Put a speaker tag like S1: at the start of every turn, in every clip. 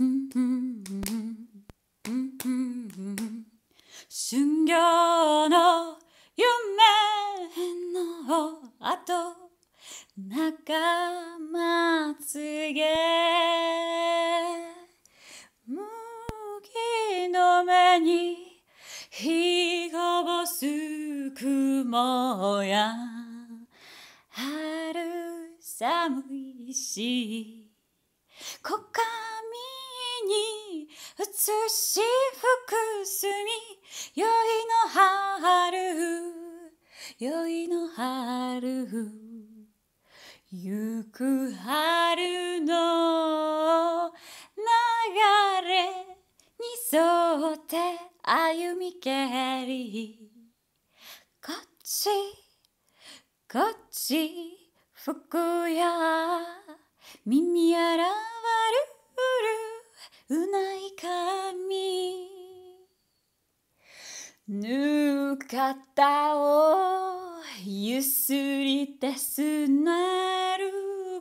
S1: 春行の夢の後仲間告げ麦の目に日がぼす雲や春寒いし股間に映し服すみ宵の春宵の春ゆく春の流れに沿って歩みけりこっちこっち服や耳あらわるうない髪ぬかたをゆすりてすなる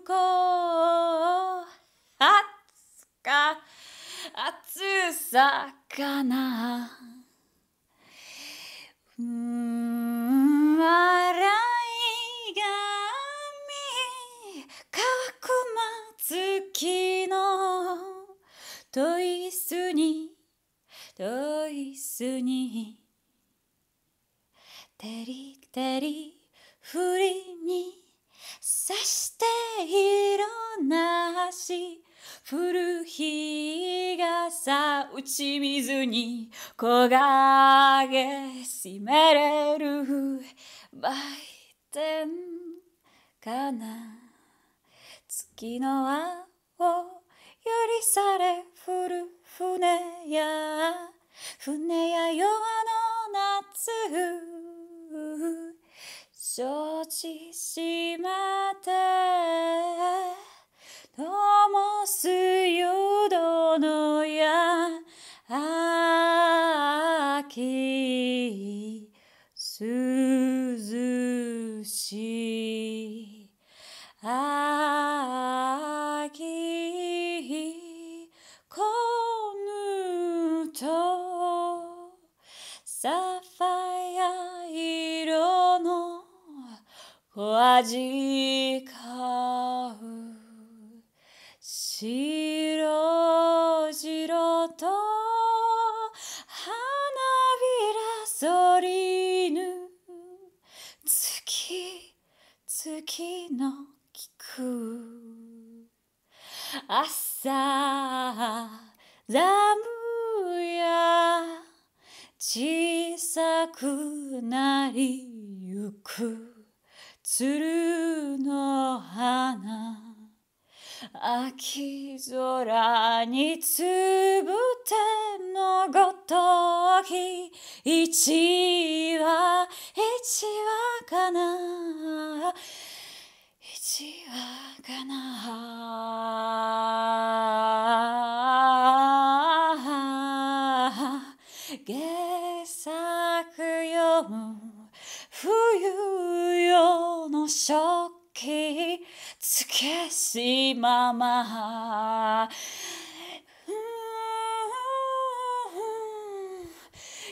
S1: こあつかあつさかなうん笑い髪乾くまつきトイスにトイスにてりてりふりにさしていろなし。ふるひがさ。うちみずにこがげしめれるばいてん。かな月の輪承知しまったともすよど。のやあきすずしあきこぬとさ味香う白白と花びらそりぬ月月の菊朝ラムや小さくなりゆく鶴の花秋空につぶてのごとき一話一話かな一話かなま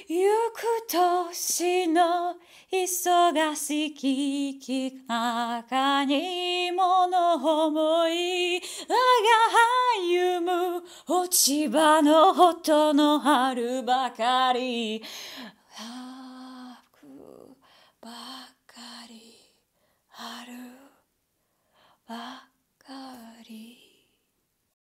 S1: ゆく年の忙しきき。期かにもの思い」「あがゆむ落ち葉のほとの春ばかり」「あくばかり」